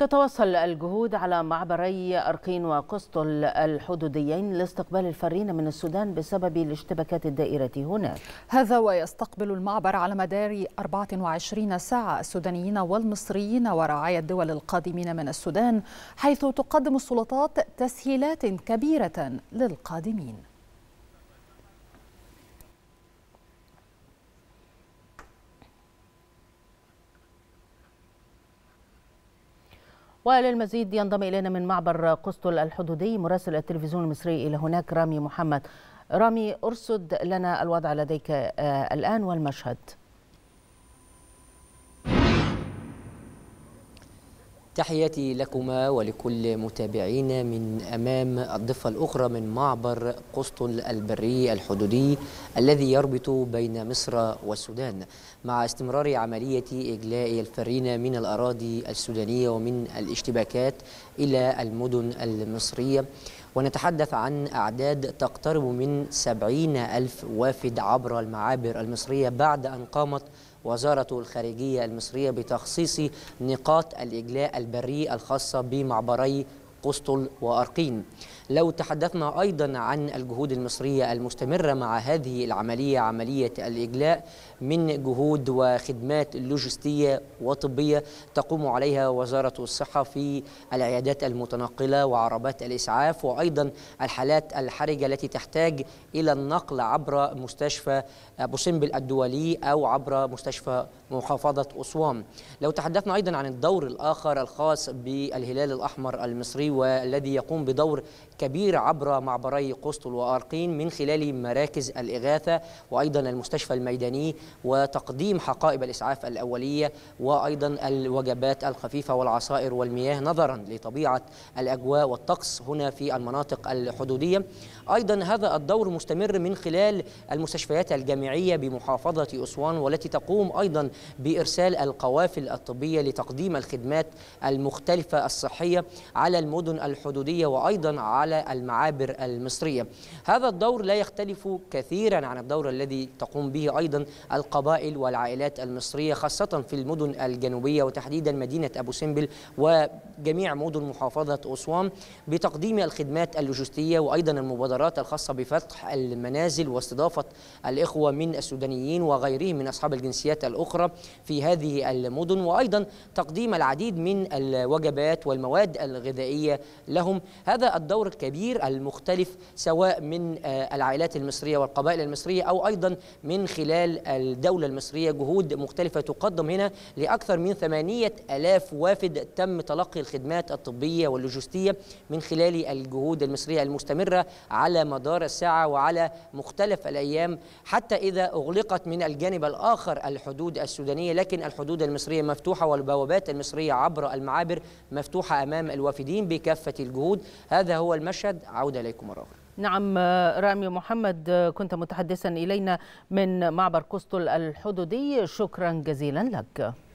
تتواصل الجهود على معبري أرقين وقسطل الحدوديين لاستقبال الفارين من السودان بسبب الاشتباكات الدائرة هناك هذا ويستقبل المعبر على مدار 24 ساعة السودانيين والمصريين ورعايا الدول القادمين من السودان حيث تقدم السلطات تسهيلات كبيرة للقادمين وللمزيد ينضم إلينا من معبر قسطل الحدودي مراسل التلفزيون المصري إلى هناك رامي محمد رامي أرصد لنا الوضع لديك آه، الآن والمشهد تحياتي لكما ولكل متابعينا من أمام الضفة الأخرى من معبر قسطل البري الحدودي الذي يربط بين مصر والسودان مع استمرار عملية إجلاء الفارين من الأراضي السودانية ومن الاشتباكات إلى المدن المصرية ونتحدث عن أعداد تقترب من سبعين ألف وافد عبر المعابر المصرية بعد أن قامت وزارة الخارجية المصرية بتخصيص نقاط الإجلاء البري الخاصة بمعبري قسطل وأرقين لو تحدثنا أيضا عن الجهود المصرية المستمرة مع هذه العملية عملية الإجلاء من جهود وخدمات لوجستية وطبية تقوم عليها وزارة الصحة في العيادات المتنقلة وعربات الإسعاف وأيضا الحالات الحرجة التي تحتاج إلى النقل عبر مستشفى أبو سمبل الدولي أو عبر مستشفى محافظة أسوان لو تحدثنا أيضا عن الدور الآخر الخاص بالهلال الأحمر المصري والذي يقوم بدور كبير عبر معبري قسطل وأرقين من خلال مراكز الإغاثة وأيضا المستشفى الميداني وتقديم حقائب الإسعاف الأولية وأيضا الوجبات الخفيفة والعصائر والمياه نظرا لطبيعة الأجواء والطقس هنا في المناطق الحدودية أيضا هذا الدور مستمر من خلال المستشفيات الجامعية بمحافظة أسوان والتي تقوم أيضا بإرسال القوافل الطبية لتقديم الخدمات المختلفة الصحية على المدن الحدودية وأيضا على على المعابر المصرية هذا الدور لا يختلف كثيرا عن الدور الذي تقوم به أيضا القبائل والعائلات المصرية خاصة في المدن الجنوبية وتحديدا مدينة أبو سمبل وجميع مدن محافظة أسوان بتقديم الخدمات اللوجستية وأيضا المبادرات الخاصة بفتح المنازل واستضافة الإخوة من السودانيين وغيرهم من أصحاب الجنسيات الأخرى في هذه المدن وأيضا تقديم العديد من الوجبات والمواد الغذائية لهم هذا الدور الكبير المختلف سواء من آه، العائلات المصرية والقبائل المصرية أو أيضا من خلال الدولة المصرية جهود مختلفة تقدم هنا لأكثر من ثمانية ألاف وافد تم تلقي الخدمات الطبية واللوجستية من خلال الجهود المصرية المستمرة على مدار الساعة وعلى مختلف الأيام حتى إذا أغلقت من الجانب الآخر الحدود السودانية لكن الحدود المصرية مفتوحة والبوابات المصرية عبر المعابر مفتوحة أمام الوافدين بكافة الجهود هذا هو المشهد عودة إليكم مرة أخرى نعم رامي محمد كنت متحدثا إلينا من معبر كوستل الحدودي شكرا جزيلا لك